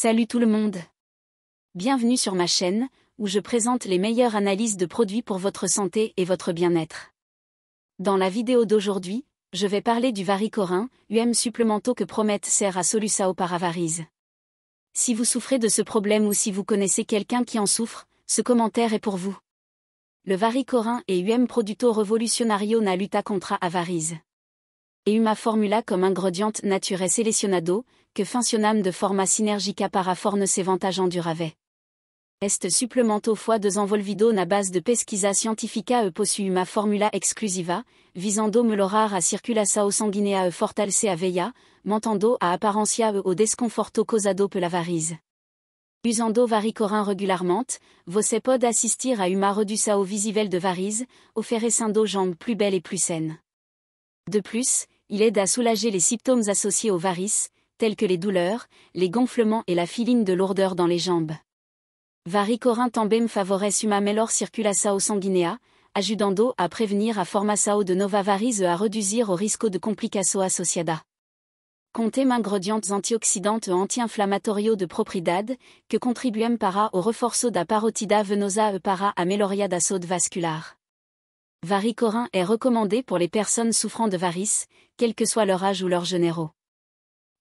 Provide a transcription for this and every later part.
Salut tout le monde Bienvenue sur ma chaîne, où je présente les meilleures analyses de produits pour votre santé et votre bien-être. Dans la vidéo d'aujourd'hui, je vais parler du varicorin, UM supplémento que Promet sert à Solusao Paravarise. Si vous souffrez de ce problème ou si vous connaissez quelqu'un qui en souffre, ce commentaire est pour vous. Le varicorin et UM Producto revolutionario na luta contra avarise et Uma Formula comme ingrediente naturel selezionado, que funcionam de forma sinergica para en durave. Est supplemento fois deux envolvido na base de pesquisa scientifica e possui uma formula exclusiva, visando melhorar a circulação sanguinea e fortalecer a veia, montando a aparência e o desconforto causado pela varise. Usando varicorin regularmente, você pode assistir a uma redução visível de varize, oferecendo jambes plus belles et plus saines. De plus, il aide à soulager les symptômes associés aux varices, tels que les douleurs, les gonflements et la filine de lourdeur dans les jambes. varicorintambem favorece uma melhor circulação sanguinea, ajudando a prevenir a formação de nova e a reduzir o risco de complicaso associada. Contém ingredientes antioxydantes anti inflammatorio de propriedade, que contribuem para o reforço da parotida venosa e para a melhoria da saúde vascular. Varicorin est recommandé pour les personnes souffrant de varices, quel que soit leur âge ou leurs généraux.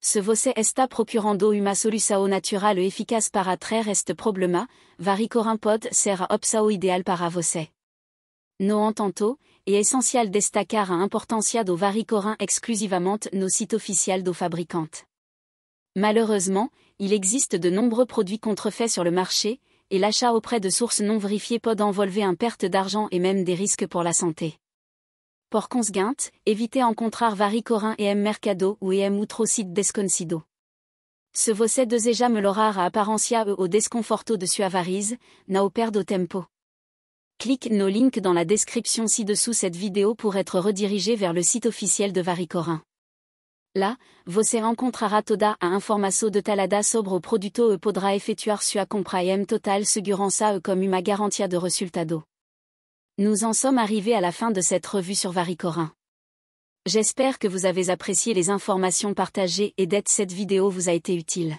Ce est esta procurando uma solução natural e efficace para trair est problema, varicorin pod ser a opção ideal para você. No entanto, é essencial destacar a importancia do varicorin exclusivamente nos sites officiels do fabricante. Malheureusement, il existe de nombreux produits contrefaits sur le marché, et l'achat auprès de sources non vérifiées peut envolver un perte d'argent et même des risques pour la santé. Pour consguinte, évitez en contraire Varicorin et M mercado ou M outro site Ce Se de me l'aura a Apparencia e o desconforto de Suavariz, nao au perdo tempo. Clique nos links dans la description ci-dessous cette vidéo pour être redirigé vers le site officiel de Varicorin vos você rencontrera toda a de talada sobre o produto e podra effectuar sua compra em total segurança e comme uma garantia de resultado. Nous en sommes arrivés à la fin de cette revue sur Varicorin. J'espère que vous avez apprécié les informations partagées et d'être cette vidéo vous a été utile.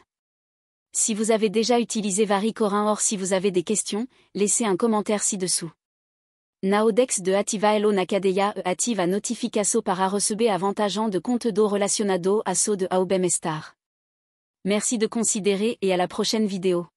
Si vous avez déjà utilisé Varicorin or si vous avez des questions, laissez un commentaire ci-dessous. Naodex de Ativa Elo Nakadeia e Ativa Notificaso para receber avantageant de comptes do relacionado a so de Aubemestar. Merci de considérer et à la prochaine vidéo.